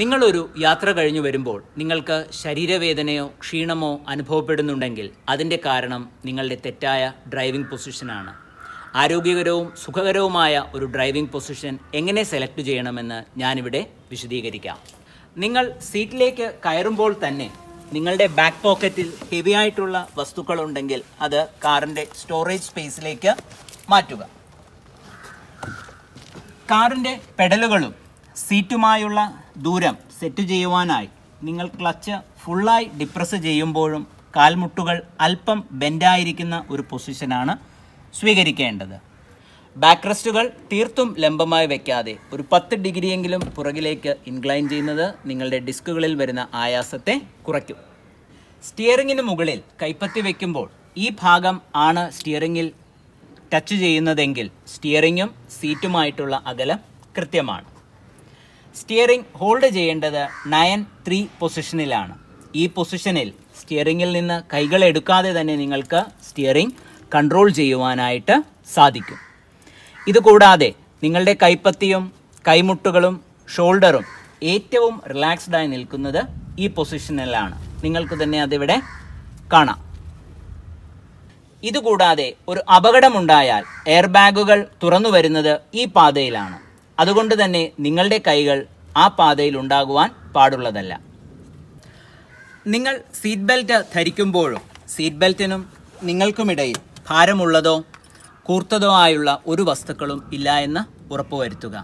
നിങ്ങളൊരു യാത്ര കഴിഞ്ഞു വരുമ്പോൾ നിങ്ങൾക്ക് ശരീരവേദനയോ ക്ഷീണമോ അനുഭവപ്പെടുന്നുണ്ടെങ്കിൽ അതിൻ്റെ കാരണം നിങ്ങളുടെ തെറ്റായ ഡ്രൈവിംഗ് പൊസിഷനാണ് ആരോഗ്യകരവും സുഖകരവുമായ ഒരു ഡ്രൈവിംഗ് പൊസിഷൻ എങ്ങനെ സെലക്ട് ചെയ്യണമെന്ന് ഞാനിവിടെ വിശദീകരിക്കാം നിങ്ങൾ സീറ്റിലേക്ക് കയറുമ്പോൾ തന്നെ നിങ്ങളുടെ ബാക്ക് പോക്കറ്റിൽ ഹെവി ആയിട്ടുള്ള വസ്തുക്കളുണ്ടെങ്കിൽ അത് കാറിൻ്റെ സ്റ്റോറേജ് സ്പേസിലേക്ക് മാറ്റുക കാറിൻ്റെ പെഡലുകളും സീറ്റുമായുള്ള ദൂരം സെറ്റ് ചെയ്യുവാനായി നിങ്ങൾ ക്ലച്ച് ഫുള്ളായി ഡിപ്രസ് ചെയ്യുമ്പോഴും കാൽമുട്ടുകൾ അല്പം ബെൻഡായിരിക്കുന്ന ഒരു പൊസിഷനാണ് സ്വീകരിക്കേണ്ടത് ബാക്ക് റെസ്റ്റുകൾ തീർത്തും ലംബമായി വയ്ക്കാതെ ഒരു പത്ത് ഡിഗ്രിയെങ്കിലും പുറകിലേക്ക് ഇൻക്ലൈൻ ചെയ്യുന്നത് നിങ്ങളുടെ ഡിസ്കുകളിൽ വരുന്ന ആയാസത്തെ കുറയ്ക്കും സ്റ്റിയറിങ്ങിന് മുകളിൽ കൈപ്പത്തി വയ്ക്കുമ്പോൾ ഈ ഭാഗം ആണ് സ്റ്റിയറിങ്ങിൽ ടച്ച് ചെയ്യുന്നതെങ്കിൽ സ്റ്റിയറിങ്ങും സീറ്റുമായിട്ടുള്ള അകലം കൃത്യമാണ് സ്റ്റിയറിംഗ് ഹോൾഡ് ചെയ്യേണ്ടത് നയൻ ത്രീ പൊസിഷനിലാണ് ഈ പൊസിഷനിൽ സ്റ്റിയറിംഗിൽ നിന്ന് കൈകൾ എടുക്കാതെ തന്നെ നിങ്ങൾക്ക് സ്റ്റിയറിംഗ് കൺട്രോൾ ചെയ്യുവാനായിട്ട് സാധിക്കും ഇതുകൂടാതെ നിങ്ങളുടെ കൈപ്പത്തിയും കൈമുട്ടുകളും ഷോൾഡറും ഏറ്റവും റിലാക്സ്ഡായി നിൽക്കുന്നത് ഈ പൊസിഷനിലാണ് നിങ്ങൾക്ക് തന്നെ അതിവിടെ കാണാം ഇതുകൂടാതെ ഒരു അപകടമുണ്ടായാൽ എയർ ബാഗുകൾ തുറന്നു വരുന്നത് ഈ പാതയിലാണ് അതുകൊണ്ട് തന്നെ നിങ്ങളുടെ കൈകൾ ആ പാതയിൽ ഉണ്ടാകുവാൻ പാടുള്ളതല്ല നിങ്ങൾ സീറ്റ് ബെൽറ്റ് ധരിക്കുമ്പോഴും സീറ്റ് ബെൽറ്റിനും നിങ്ങൾക്കുമിടയിൽ ഭാരമുള്ളതോ കൂർത്തതോ ആയുള്ള ഒരു വസ്തുക്കളും ഇല്ല എന്ന് ഉറപ്പുവരുത്തുക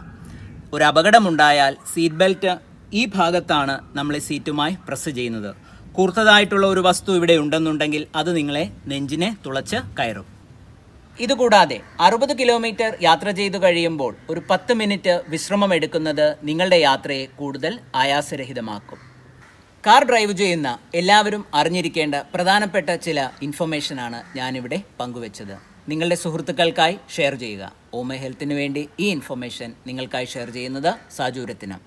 ഒരു അപകടമുണ്ടായാൽ സീറ്റ് ബെൽറ്റ് ഈ ഭാഗത്താണ് നമ്മളെ സീറ്റുമായി പ്രസ് ചെയ്യുന്നത് കൂർത്തതായിട്ടുള്ള ഒരു വസ്തു ഇവിടെ ഉണ്ടെന്നുണ്ടെങ്കിൽ അത് നിങ്ങളെ നെഞ്ചിനെ തുളച്ച് കയറും ഇതുകൂടാതെ അറുപത് കിലോമീറ്റർ യാത്ര ചെയ്തു കഴിയുമ്പോൾ ഒരു പത്ത് മിനിറ്റ് വിശ്രമം എടുക്കുന്നത് നിങ്ങളുടെ യാത്രയെ കൂടുതൽ ആയാസരഹിതമാക്കും കാർ ഡ്രൈവ് ചെയ്യുന്ന എല്ലാവരും അറിഞ്ഞിരിക്കേണ്ട പ്രധാനപ്പെട്ട ചില ഇൻഫർമേഷനാണ് ഞാനിവിടെ പങ്കുവച്ചത് നിങ്ങളുടെ സുഹൃത്തുക്കൾക്കായി ഷെയർ ചെയ്യുക ഓമ ഹെൽത്തിന് വേണ്ടി ഈ ഇൻഫർമേഷൻ നിങ്ങൾക്കായി ഷെയർ ചെയ്യുന്നത് സാജൂരത്തിനം